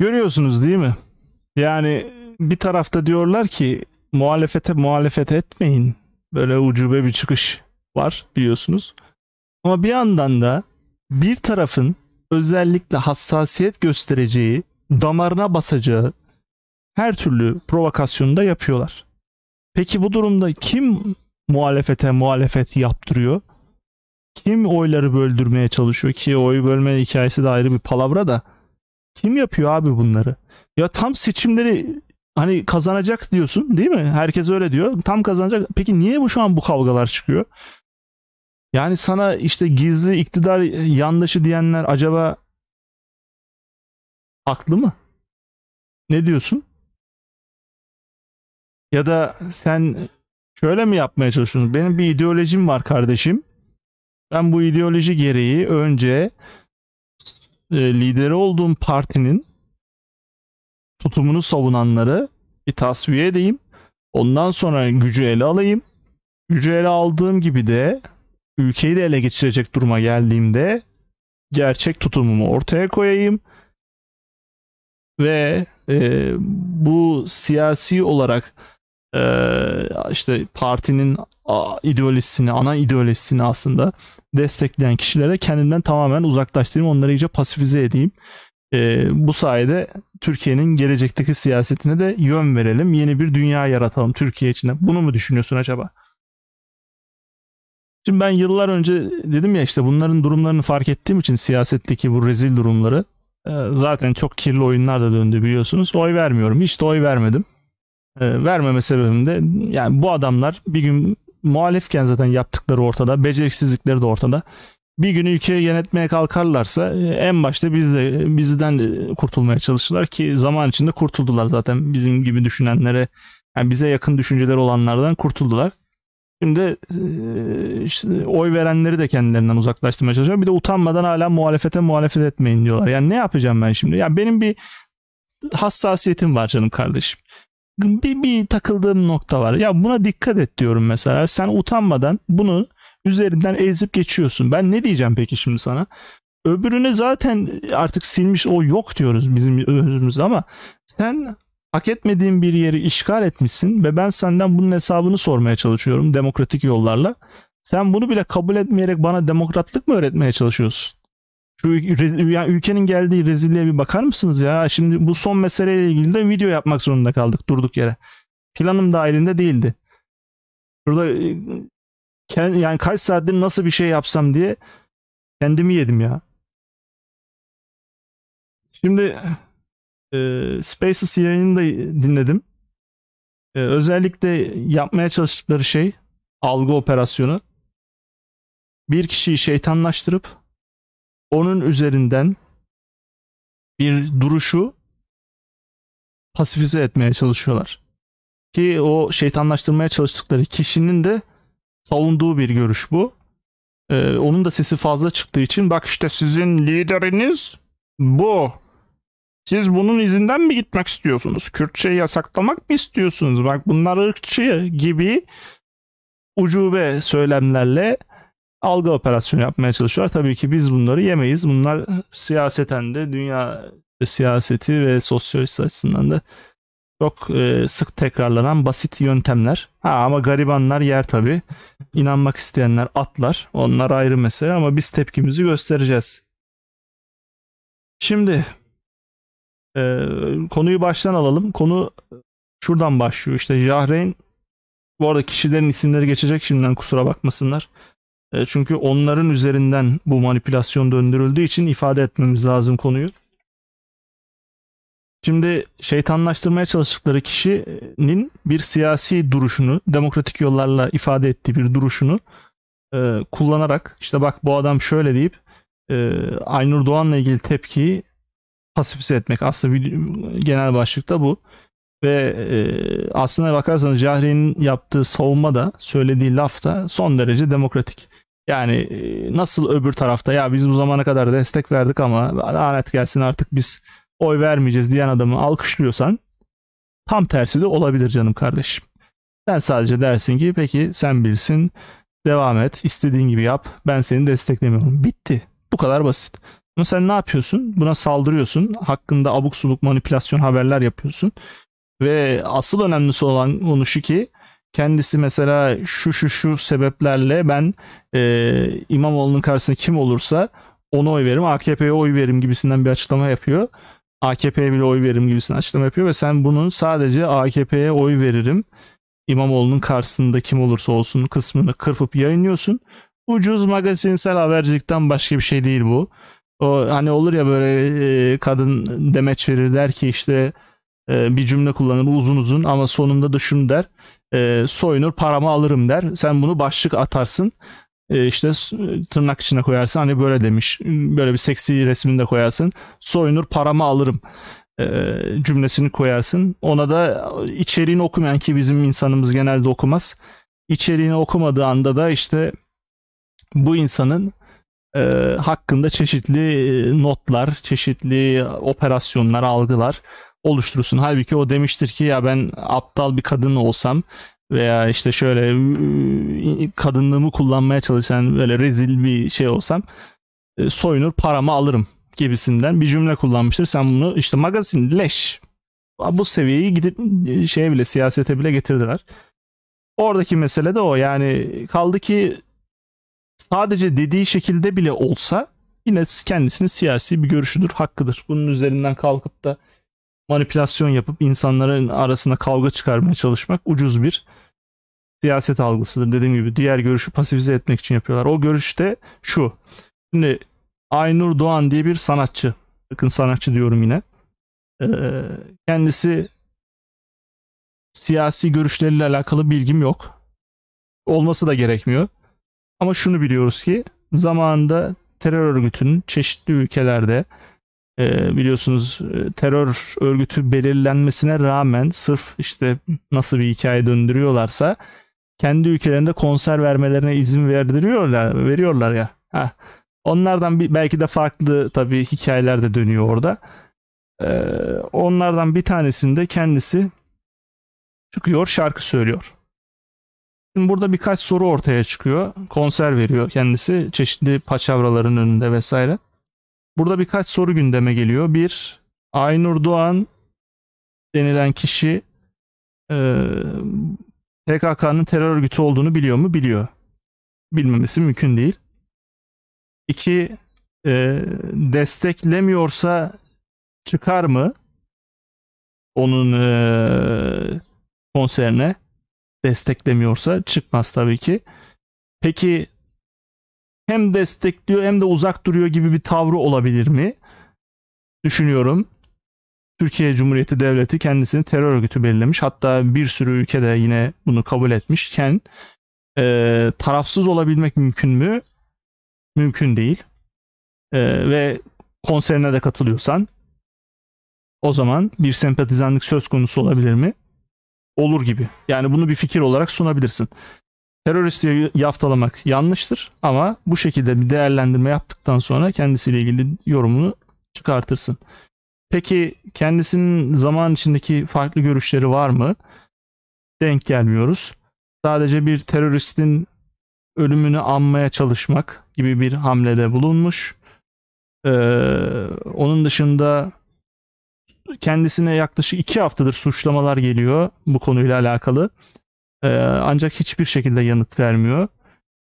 Görüyorsunuz değil mi? Yani bir tarafta diyorlar ki muhalefete muhalefet etmeyin. Böyle ucube bir çıkış var biliyorsunuz. Ama bir yandan da bir tarafın özellikle hassasiyet göstereceği, damarına basacağı her türlü provokasyonu da yapıyorlar. Peki bu durumda kim muhalefete muhalefet yaptırıyor? Kim oyları böldürmeye çalışıyor ki oy bölme hikayesi de ayrı bir palavra da kim yapıyor abi bunları? Ya tam seçimleri hani kazanacak diyorsun değil mi? Herkes öyle diyor. Tam kazanacak. Peki niye bu şu an bu kavgalar çıkıyor? Yani sana işte gizli iktidar e, yanlışı diyenler acaba haklı mı? Ne diyorsun? Ya da sen şöyle mi yapmaya çalışıyorsun? Benim bir ideolojim var kardeşim. Ben bu ideoloji gereği önce e, lideri olduğum partinin tutumunu savunanları bir tasfiye edeyim. Ondan sonra gücü ele alayım. Gücü ele aldığım gibi de ülkeyi de ele geçirecek duruma geldiğimde gerçek tutumumu ortaya koyayım ve e, bu siyasi olarak e, işte partinin ideolojisini, ana ideolojisini aslında destekleyen kişilere kendimden tamamen uzaklaştırayım. Onları iyice pasifize edeyim. E, bu sayede Türkiye'nin gelecekteki siyasetine de yön verelim. Yeni bir dünya yaratalım Türkiye için. Bunu mu düşünüyorsun acaba? Şimdi ben yıllar önce dedim ya işte bunların durumlarını fark ettiğim için siyasetteki bu rezil durumları e, zaten çok kirli oyunlar da döndü biliyorsunuz. Oy vermiyorum. Hiç de oy vermedim. E, vermeme sebebim de yani bu adamlar bir gün muhalifken zaten yaptıkları ortada. Beceriksizlikleri de ortada. Bir gün ülkeyi yönetmeye kalkarlarsa e, en başta biz de bizden kurtulmaya çalışırlar ki zaman içinde kurtuldular zaten bizim gibi düşünenlere yani bize yakın düşünceleri olanlardan kurtuldular. Şimdi e, işte oy verenleri de kendilerinden uzaklaştırmaya çalışıyor. Bir de utanmadan hala muhalefete muhalefet etmeyin diyorlar. Yani ne yapacağım ben şimdi? Ya benim bir hassasiyetim var canım kardeşim bir, bir takıldığım nokta var. Ya buna dikkat et diyorum mesela. Sen utanmadan bunu üzerinden ezip geçiyorsun. Ben ne diyeceğim peki şimdi sana? Öbürünü zaten artık silmiş o yok diyoruz bizim özümüzde ama sen hak etmediğin bir yeri işgal etmişsin ve ben senden bunun hesabını sormaya çalışıyorum demokratik yollarla. Sen bunu bile kabul etmeyerek bana demokratlık mı öğretmeye çalışıyorsun? Şu ya ülkenin geldiği rezilliğe bir bakar mısınız ya? Şimdi bu son meseleyle ilgili de video yapmak zorunda kaldık durduk yere. Planım dahilinde değildi. Burada e, yani kaç saattir nasıl bir şey yapsam diye kendimi yedim ya. Şimdi e, Spaces yayını da dinledim. E, özellikle yapmaya çalıştıkları şey algı operasyonu. Bir kişiyi şeytanlaştırıp onun üzerinden bir duruşu pasifize etmeye çalışıyorlar. Ki o şeytanlaştırmaya çalıştıkları kişinin de savunduğu bir görüş bu. Ee, onun da sesi fazla çıktığı için bak işte sizin lideriniz bu. Siz bunun izinden mi gitmek istiyorsunuz? Kürtçeyi yasaklamak mı istiyorsunuz? Bak bunlar ırkçı gibi ucube söylemlerle algı operasyonu yapmaya çalışıyorlar. Tabii ki biz bunları yemeyiz. Bunlar siyaseten de dünya siyaseti ve sosyolojisi açısından da çok e, sık tekrarlanan basit yöntemler. Ha ama garibanlar yer tabii. İnanmak isteyenler atlar. Onlar ayrı mesele ama biz tepkimizi göstereceğiz. Şimdi e, konuyu baştan alalım. Konu şuradan başlıyor. İşte Jahreyn bu arada kişilerin isimleri geçecek şimdiden kusura bakmasınlar. E, çünkü onların üzerinden bu manipülasyon döndürüldüğü için ifade etmemiz lazım konuyu. Şimdi şeytanlaştırmaya çalıştıkları kişinin bir siyasi duruşunu, demokratik yollarla ifade ettiği bir duruşunu e, kullanarak işte bak bu adam şöyle deyip e, Aynur Doğan'la ilgili tepkiyi pasifize etmek aslında genel başlıkta bu. Ve e, aslına bakarsanız Cahre'nin yaptığı savunma da söylediği laf da son derece demokratik. Yani e, nasıl öbür tarafta ya biz bu zamana kadar destek verdik ama lanet gelsin artık biz oy vermeyeceğiz diyen adamı alkışlıyorsan tam tersi de olabilir canım kardeşim. Sen sadece dersin ki peki sen bilsin devam et istediğin gibi yap ben seni desteklemiyorum. Bitti bu kadar basit. Ama sen ne yapıyorsun? Buna saldırıyorsun. Hakkında abuk subuk manipülasyon haberler yapıyorsun. Ve asıl önemlisi olan konu şu ki kendisi mesela şu şu şu sebeplerle ben e, İmamoğlu'nun karşısında kim olursa ona oy veririm AKP'ye oy veririm gibisinden bir açıklama yapıyor. AKP'ye bile oy veririm gibisinden açıklama yapıyor ve sen bunun sadece AKP'ye oy veririm İmamoğlu'nun karşısında kim olursa olsun kısmını kırpıp yayınlıyorsun. Ucuz magazinsel habercilikten başka bir şey değil bu. O hani olur ya böyle e, kadın demeç verir der ki işte e, bir cümle kullanır uzun uzun ama sonunda da şunu der. E, soyunur paramı alırım der. Sen bunu başlık atarsın. E, işte e, tırnak içine koyarsın. Hani böyle demiş. Böyle bir seksi resminde koyarsın. Soyunur paramı alırım cümlesini koyarsın. Ona da içeriğini okumayan ki bizim insanımız genelde okumaz. içeriğini okumadığı anda da işte bu insanın e, hakkında çeşitli notlar, çeşitli operasyonlar, algılar oluşturursun. Halbuki o demiştir ki ya ben aptal bir kadın olsam veya işte şöyle ıı, kadınlığımı kullanmaya çalışan böyle rezil bir şey olsam ıı, soyunur paramı alırım gibisinden bir cümle kullanmıştır. Sen bunu işte magazin leş bu seviyeyi gidip ıı, şeye bile siyasete bile getirdiler. Oradaki mesele de o yani kaldı ki sadece dediği şekilde bile olsa yine kendisinin siyasi bir görüşüdür, hakkıdır. Bunun üzerinden kalkıp da manipülasyon yapıp insanların arasında kavga çıkarmaya çalışmak ucuz bir siyaset algısıdır. Dediğim gibi diğer görüşü pasifize etmek için yapıyorlar. O görüşte şu. Şimdi Aynur Doğan diye bir sanatçı. Bakın sanatçı diyorum yine. kendisi siyasi görüşleriyle alakalı bilgim yok. Olması da gerekmiyor. Ama şunu biliyoruz ki zamanında terör örgütünün çeşitli ülkelerde e, biliyorsunuz e, terör örgütü belirlenmesine rağmen sırf işte nasıl bir hikaye döndürüyorlarsa kendi ülkelerinde konser vermelerine izin verdiriyorlar veriyorlar ya. Heh. Onlardan bir, belki de farklı tabii hikayeler de dönüyor orada. Ee, onlardan bir tanesinde kendisi çıkıyor şarkı söylüyor. Şimdi burada birkaç soru ortaya çıkıyor. Konser veriyor kendisi çeşitli paçavraların önünde vesaire. Burada birkaç soru gündeme geliyor. Bir, Aynur Doğan denilen kişi e, PKK'nın terör örgütü olduğunu biliyor mu? Biliyor. Bilmemesi mümkün değil. İki, e, desteklemiyorsa çıkar mı? Onun e, konserine desteklemiyorsa çıkmaz tabii ki. Peki hem destekliyor hem de uzak duruyor gibi bir tavrı olabilir mi? Düşünüyorum. Türkiye Cumhuriyeti Devleti kendisini terör örgütü belirlemiş. Hatta bir sürü ülkede yine bunu kabul etmişken e, tarafsız olabilmek mümkün mü? Mümkün değil. E, ve konserine de katılıyorsan o zaman bir sempatizanlık söz konusu olabilir mi? Olur gibi. Yani bunu bir fikir olarak sunabilirsin teröristi yaftalamak yanlıştır ama bu şekilde bir değerlendirme yaptıktan sonra kendisiyle ilgili yorumunu çıkartırsın. Peki kendisinin zaman içindeki farklı görüşleri var mı? Denk gelmiyoruz. Sadece bir teröristin ölümünü anmaya çalışmak gibi bir hamlede bulunmuş. Ee, onun dışında kendisine yaklaşık iki haftadır suçlamalar geliyor bu konuyla alakalı. Ee, ancak hiçbir şekilde yanıt vermiyor.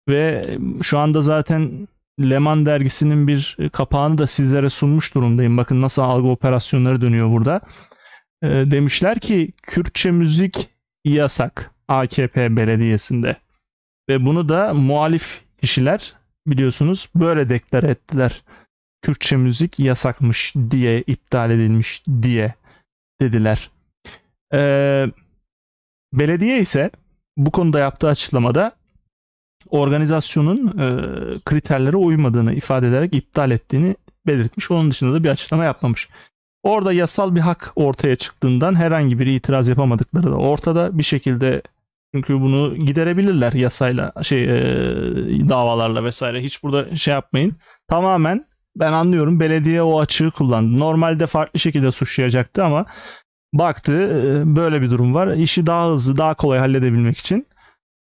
Ve şu anda zaten Leman dergisinin bir kapağını da sizlere sunmuş durumdayım. Bakın nasıl algı operasyonları dönüyor burada. Ee, demişler ki Kürtçe müzik yasak AKP belediyesinde. Ve bunu da muhalif kişiler biliyorsunuz böyle deklar ettiler. Kürtçe müzik yasakmış diye iptal edilmiş diye dediler. Eee Belediye ise bu konuda yaptığı açıklamada organizasyonun e, kriterlere uymadığını ifade ederek iptal ettiğini belirtmiş. Onun dışında da bir açıklama yapmamış. Orada yasal bir hak ortaya çıktığından herhangi bir itiraz yapamadıkları da ortada bir şekilde çünkü bunu giderebilirler yasayla şey e, davalarla vesaire. Hiç burada şey yapmayın. Tamamen ben anlıyorum belediye o açığı kullandı. Normalde farklı şekilde suçlayacaktı ama baktı e, böyle bir durum var. İşi daha hızlı daha kolay halledebilmek için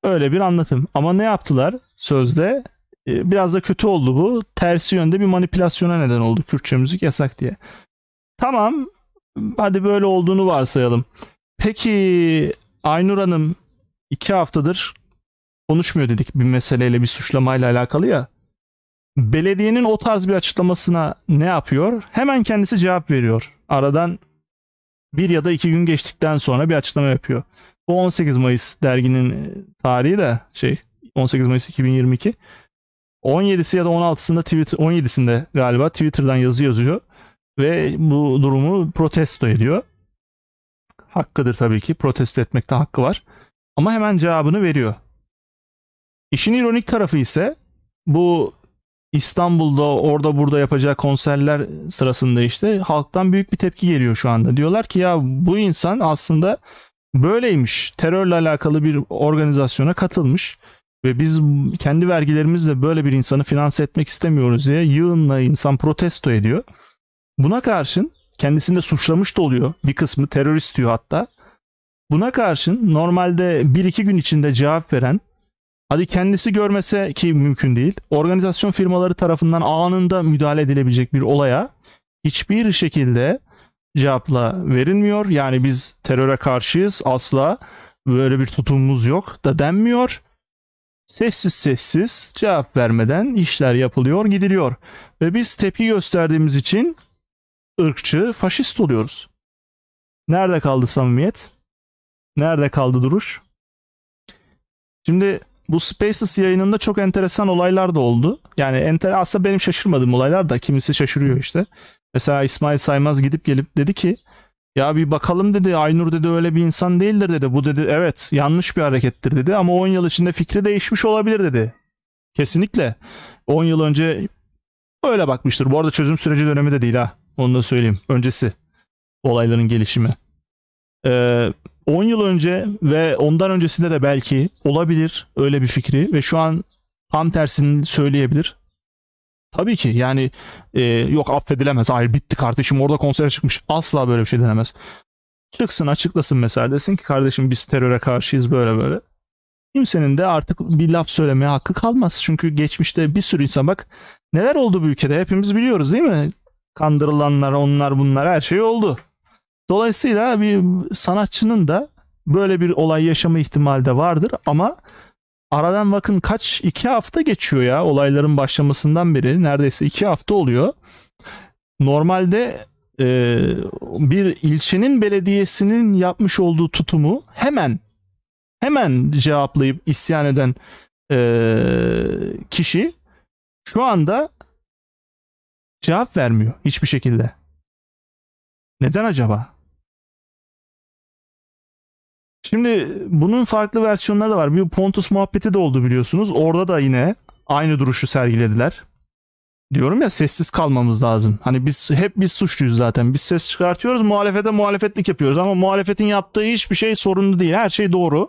öyle bir anlatım. Ama ne yaptılar sözde? E, biraz da kötü oldu bu. Tersi yönde bir manipülasyona neden oldu Kürtçe müzik yasak diye. Tamam hadi böyle olduğunu varsayalım. Peki Aynur Hanım iki haftadır konuşmuyor dedik bir meseleyle bir suçlamayla alakalı ya. Belediyenin o tarz bir açıklamasına ne yapıyor? Hemen kendisi cevap veriyor. Aradan bir ya da iki gün geçtikten sonra bir açıklama yapıyor. Bu 18 Mayıs derginin e, tarihi de şey 18 Mayıs 2022. 17'si ya da 16'sında Twitter 17'sinde galiba Twitter'dan yazı yazıyor ve bu durumu protesto ediyor. Hakkıdır tabii ki. Protesto etmekte hakkı var. Ama hemen cevabını veriyor. İşin ironik tarafı ise bu İstanbul'da orada burada yapacağı konserler sırasında işte halktan büyük bir tepki geliyor şu anda. Diyorlar ki ya bu insan aslında böyleymiş. Terörle alakalı bir organizasyona katılmış ve biz kendi vergilerimizle böyle bir insanı finanse etmek istemiyoruz diye yığınla insan protesto ediyor. Buna karşın kendisini de suçlamış da oluyor. Bir kısmı terörist diyor hatta. Buna karşın normalde bir iki gün içinde cevap veren Hadi kendisi görmese ki mümkün değil. Organizasyon firmaları tarafından anında müdahale edilebilecek bir olaya hiçbir şekilde cevapla verilmiyor. Yani biz teröre karşıyız asla böyle bir tutumumuz yok da denmiyor. Sessiz sessiz cevap vermeden işler yapılıyor gidiliyor. Ve biz tepki gösterdiğimiz için ırkçı faşist oluyoruz. Nerede kaldı samimiyet? Nerede kaldı duruş? Şimdi bu Spaces yayınında çok enteresan olaylar da oldu. Yani enter aslında benim şaşırmadığım olaylar da kimisi şaşırıyor işte. Mesela İsmail Saymaz gidip gelip dedi ki ya bir bakalım dedi Aynur dedi öyle bir insan değildir dedi. Bu dedi evet yanlış bir harekettir dedi ama 10 yıl içinde fikri değişmiş olabilir dedi. Kesinlikle 10 yıl önce öyle bakmıştır. Bu arada çözüm süreci dönemi de değil ha. Onu da söyleyeyim. Öncesi olayların gelişimi. Ee, 10 yıl önce ve ondan öncesinde de belki olabilir öyle bir fikri ve şu an tam tersini söyleyebilir. Tabii ki yani e, yok affedilemez. Hayır bitti kardeşim orada konsere çıkmış. Asla böyle bir şey denemez. Çıksın açıklasın mesela desin ki kardeşim biz teröre karşıyız böyle böyle. Kimsenin de artık bir laf söylemeye hakkı kalmaz. Çünkü geçmişte bir sürü insan bak neler oldu bu ülkede hepimiz biliyoruz değil mi? Kandırılanlar onlar bunlar her şey oldu. Dolayısıyla bir sanatçının da böyle bir olay yaşama ihtimali de vardır ama aradan bakın kaç iki hafta geçiyor ya olayların başlamasından beri neredeyse iki hafta oluyor. Normalde e, bir ilçenin belediyesinin yapmış olduğu tutumu hemen hemen cevaplayıp isyan eden e, kişi şu anda cevap vermiyor hiçbir şekilde. Neden acaba? Şimdi bunun farklı versiyonları da var. Bir Pontus muhabbeti de oldu biliyorsunuz. Orada da yine aynı duruşu sergilediler. Diyorum ya sessiz kalmamız lazım. Hani biz hep biz suçluyuz zaten. Biz ses çıkartıyoruz, muhalefete muhalefetlik yapıyoruz ama muhalefetin yaptığı hiçbir şey sorunlu değil. Her şey doğru.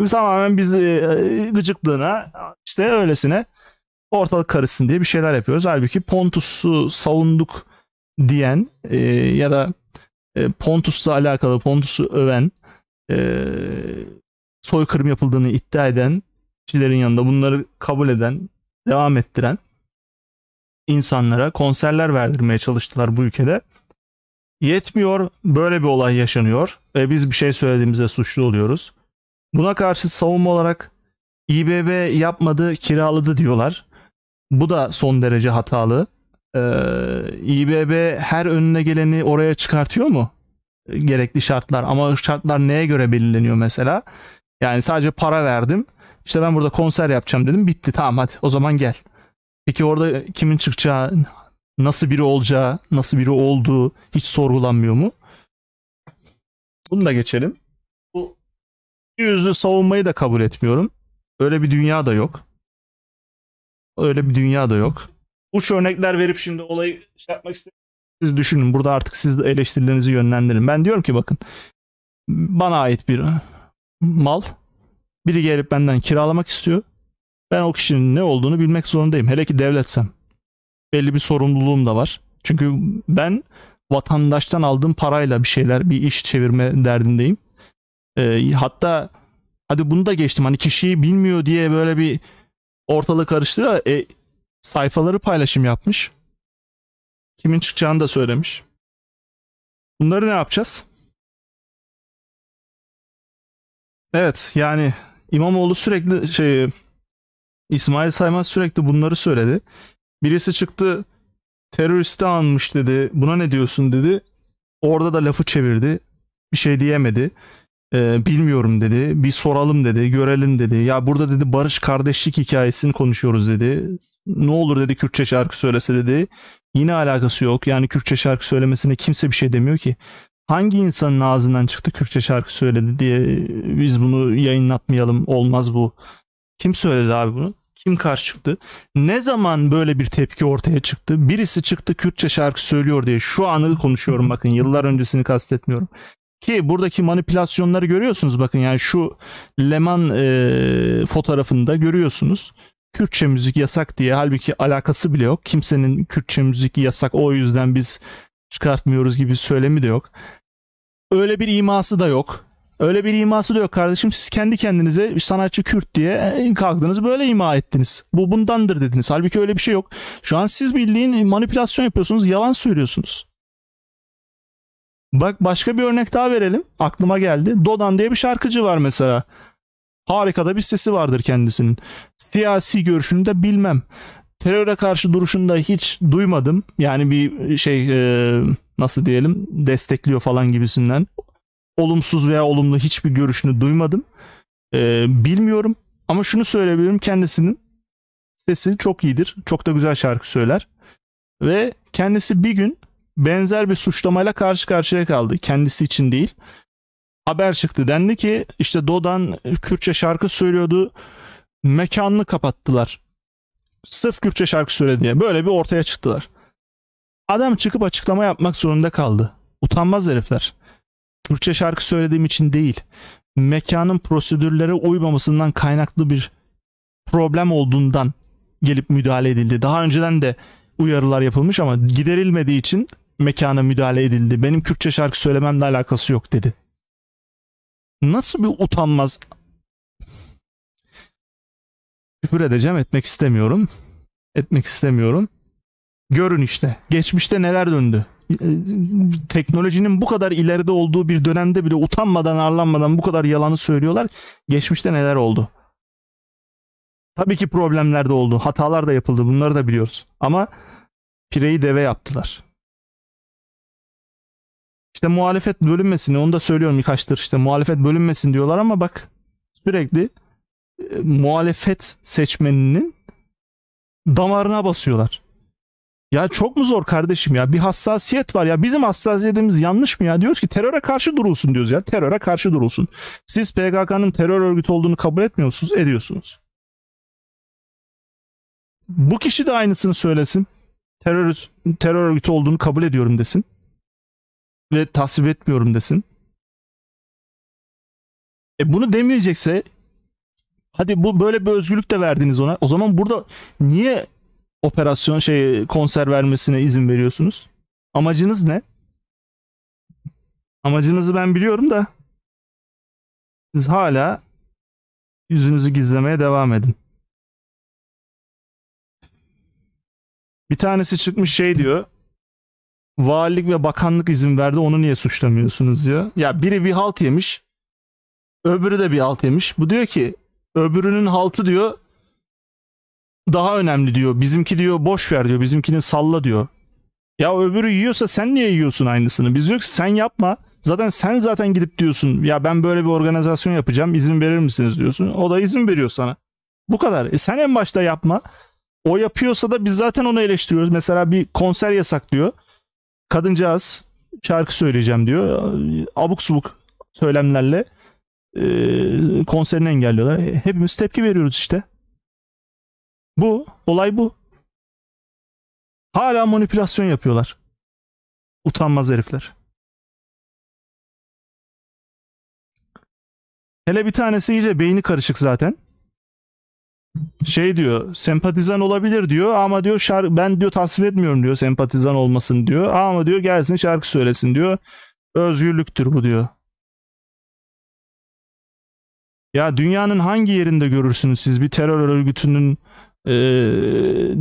Biz tamamen biz e, e, gıcıklığına işte öylesine ortalık karışsın diye bir şeyler yapıyoruz. Halbuki Pontus'u savunduk diyen e, ya da e, Pontus'la alakalı Pontus'u öven e, soykırım yapıldığını iddia eden kişilerin yanında bunları kabul eden, devam ettiren insanlara konserler verdirmeye çalıştılar bu ülkede. Yetmiyor, böyle bir olay yaşanıyor ve biz bir şey söylediğimizde suçlu oluyoruz. Buna karşı savunma olarak İBB yapmadı, kiraladı diyorlar. Bu da son derece hatalı. Ee, İBB her önüne geleni oraya çıkartıyor mu? E, gerekli şartlar ama şartlar neye göre belirleniyor mesela? Yani sadece para verdim. İşte ben burada konser yapacağım dedim. Bitti tamam hadi o zaman gel. Peki orada kimin çıkacağı, nasıl biri olacağı, nasıl biri olduğu hiç sorgulanmıyor mu? Bunu da geçelim. Bu yüzlü savunmayı da kabul etmiyorum. Öyle bir dünya da yok. Öyle bir dünya da yok. Uç örnekler verip şimdi olayı şey yapmak istemiyorum. Siz düşünün burada artık siz de eleştirilerinizi yönlendirin. Ben diyorum ki bakın bana ait bir mal. Biri gelip benden kiralamak istiyor. Ben o kişinin ne olduğunu bilmek zorundayım. Hele ki devletsem. Belli bir sorumluluğum da var. Çünkü ben vatandaştan aldığım parayla bir şeyler, bir iş çevirme derdindeyim. E, hatta hadi bunu da geçtim. Hani kişiyi bilmiyor diye böyle bir ortalığı karıştırıyor. E, sayfaları paylaşım yapmış. Kimin çıkacağını da söylemiş. Bunları ne yapacağız? Evet yani İmamoğlu sürekli şey İsmail Saymaz sürekli bunları söyledi. Birisi çıktı teröristi anmış dedi. Buna ne diyorsun dedi. Orada da lafı çevirdi. Bir şey diyemedi. Ee, bilmiyorum dedi. Bir soralım dedi. Görelim dedi. Ya burada dedi barış kardeşlik hikayesini konuşuyoruz dedi. Ne olur dedi Kürtçe şarkı söylese dedi. Yine alakası yok. Yani Kürtçe şarkı söylemesine kimse bir şey demiyor ki. Hangi insanın ağzından çıktı Kürtçe şarkı söyledi diye biz bunu yayınlatmayalım olmaz bu. Kim söyledi abi bunu? Kim karşı çıktı? Ne zaman böyle bir tepki ortaya çıktı? Birisi çıktı Kürtçe şarkı söylüyor diye. Şu anı konuşuyorum bakın yıllar öncesini kastetmiyorum. Ki buradaki manipülasyonları görüyorsunuz bakın yani şu Leman e, fotoğrafında görüyorsunuz. Kürtçe müzik yasak diye halbuki alakası bile yok. Kimsenin Kürtçe müzik yasak o yüzden biz çıkartmıyoruz gibi söylemi de yok. Öyle bir iması da yok. Öyle bir iması da yok kardeşim. Siz kendi kendinize sanatçı Kürt diye kalktınız böyle ima ettiniz. Bu bundandır dediniz. Halbuki öyle bir şey yok. Şu an siz bildiğin manipülasyon yapıyorsunuz, yalan söylüyorsunuz. Bak başka bir örnek daha verelim. Aklıma geldi. Dodan diye bir şarkıcı var mesela. Harika da bir sesi vardır kendisinin. Siyasi görüşünü de bilmem. Teröre karşı duruşunda hiç duymadım. Yani bir e, şey e, nasıl diyelim destekliyor falan gibisinden. Olumsuz veya olumlu hiçbir görüşünü duymadım. E, bilmiyorum ama şunu söyleyebilirim kendisinin sesi çok iyidir. Çok da güzel şarkı söyler. Ve kendisi bir gün benzer bir suçlamayla karşı karşıya kaldı. Kendisi için değil haber çıktı. Dendi ki işte Dodan Kürtçe şarkı söylüyordu. Mekanını kapattılar. Sırf Kürtçe şarkı söyle diye. Böyle bir ortaya çıktılar. Adam çıkıp açıklama yapmak zorunda kaldı. Utanmaz herifler. Kürtçe şarkı söylediğim için değil. Mekanın prosedürlere uymamasından kaynaklı bir problem olduğundan gelip müdahale edildi. Daha önceden de uyarılar yapılmış ama giderilmediği için mekana müdahale edildi. Benim Kürtçe şarkı söylememle alakası yok dedi. Nasıl bir utanmaz? Küfür edeceğim etmek istemiyorum. Etmek istemiyorum. Görün işte geçmişte neler döndü. Ee, teknolojinin bu kadar ileride olduğu bir dönemde bile utanmadan arlanmadan bu kadar yalanı söylüyorlar. Geçmişte neler oldu? Tabii ki problemler de oldu. Hatalar da yapıldı. Bunları da biliyoruz. Ama pireyi deve yaptılar. İşte muhalefet bölünmesin onu da söylüyorum birkaçtır işte muhalefet bölünmesin diyorlar ama bak sürekli e, muhalefet seçmeninin damarına basıyorlar. Ya çok mu zor kardeşim ya bir hassasiyet var ya bizim hassasiyetimiz yanlış mı ya diyoruz ki teröre karşı durulsun diyoruz ya teröre karşı durulsun. Siz PKK'nın terör örgütü olduğunu kabul etmiyorsunuz ediyorsunuz. Bu kişi de aynısını söylesin. Terör, terör örgütü olduğunu kabul ediyorum desin ve tasvip etmiyorum desin. E bunu demeyecekse hadi bu böyle bir özgürlük de verdiniz ona. O zaman burada niye operasyon şey konser vermesine izin veriyorsunuz? Amacınız ne? Amacınızı ben biliyorum da siz hala yüzünüzü gizlemeye devam edin. Bir tanesi çıkmış şey diyor valilik ve bakanlık izin verdi onu niye suçlamıyorsunuz diyor. Ya biri bir halt yemiş öbürü de bir halt yemiş. Bu diyor ki öbürünün haltı diyor daha önemli diyor. Bizimki diyor boş ver diyor. Bizimkini salla diyor. Ya öbürü yiyorsa sen niye yiyorsun aynısını? Biz diyor ki sen yapma. Zaten sen zaten gidip diyorsun ya ben böyle bir organizasyon yapacağım izin verir misiniz diyorsun. O da izin veriyor sana. Bu kadar. E sen en başta yapma. O yapıyorsa da biz zaten onu eleştiriyoruz. Mesela bir konser yasak diyor kadıncağız şarkı söyleyeceğim diyor. Abuk subuk söylemlerle e, konserini engelliyorlar. Hepimiz tepki veriyoruz işte. Bu olay bu. Hala manipülasyon yapıyorlar. Utanmaz herifler. Hele bir tanesi iyice beyni karışık zaten şey diyor sempatizan olabilir diyor ama diyor şarkı ben diyor tasvir etmiyorum diyor sempatizan olmasın diyor ama diyor gelsin şarkı söylesin diyor özgürlüktür bu diyor. Ya dünyanın hangi yerinde görürsünüz siz bir terör örgütünün e,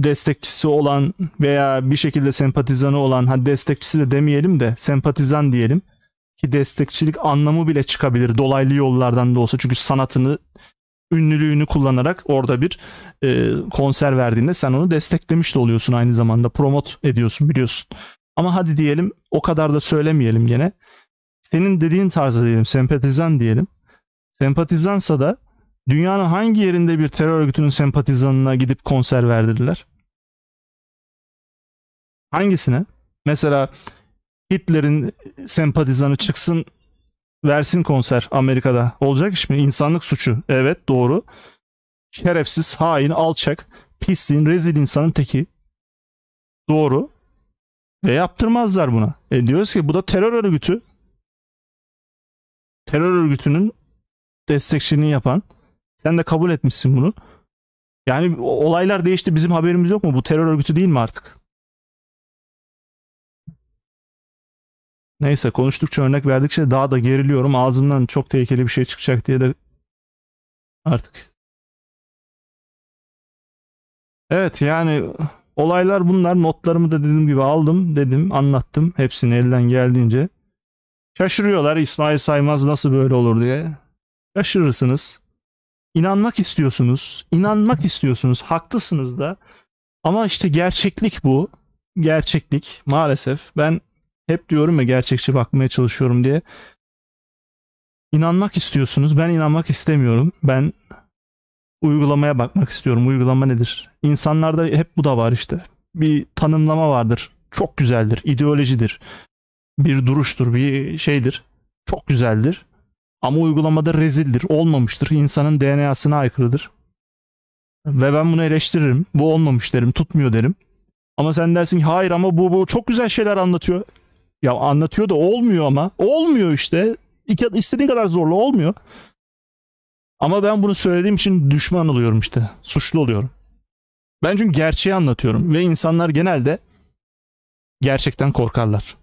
destekçisi olan veya bir şekilde sempatizanı olan ha destekçisi de demeyelim de sempatizan diyelim ki destekçilik anlamı bile çıkabilir dolaylı yollardan da olsa çünkü sanatını ünlülüğünü kullanarak orada bir e, konser verdiğinde sen onu desteklemiş de oluyorsun aynı zamanda promot ediyorsun biliyorsun. Ama hadi diyelim o kadar da söylemeyelim gene. Senin dediğin tarzda diyelim sempatizan diyelim. Sempatizansa da dünyanın hangi yerinde bir terör örgütünün sempatizanına gidip konser verdirdiler? Hangisine? Mesela Hitler'in sempatizanı çıksın versin konser Amerika'da. Olacak iş mi? İnsanlık suçu. Evet doğru. Şerefsiz, hain, alçak, pisliğin, rezil insanın teki. Doğru. Ve yaptırmazlar buna. E diyoruz ki bu da terör örgütü. Terör örgütünün destekçiliğini yapan. Sen de kabul etmişsin bunu. Yani olaylar değişti bizim haberimiz yok mu? Bu terör örgütü değil mi artık? Neyse konuştukça örnek verdikçe daha da geriliyorum. Ağzımdan çok tehlikeli bir şey çıkacak diye de artık. Evet yani olaylar bunlar. Notlarımı da dediğim gibi aldım dedim anlattım hepsini elden geldiğince. Şaşırıyorlar İsmail Saymaz nasıl böyle olur diye. Şaşırırsınız. İnanmak istiyorsunuz. İnanmak istiyorsunuz. Haklısınız da. Ama işte gerçeklik bu. Gerçeklik maalesef. Ben hep diyorum ya gerçekçi bakmaya çalışıyorum diye. İnanmak istiyorsunuz. Ben inanmak istemiyorum. Ben uygulamaya bakmak istiyorum. Uygulama nedir? İnsanlarda hep bu da var işte. Bir tanımlama vardır. Çok güzeldir. İdeolojidir. Bir duruştur, bir şeydir. Çok güzeldir. Ama uygulamada rezildir, olmamıştır. İnsanın DNA'sına aykırıdır. Ve ben bunu eleştiririm. Bu olmamış derim, tutmuyor derim. Ama sen dersin ki hayır ama bu bu çok güzel şeyler anlatıyor. Ya anlatıyor da olmuyor ama. Olmuyor işte. İki, istediğin kadar zorlu olmuyor. Ama ben bunu söylediğim için düşman oluyorum işte. Suçlu oluyorum. Ben çünkü gerçeği anlatıyorum ve insanlar genelde gerçekten korkarlar.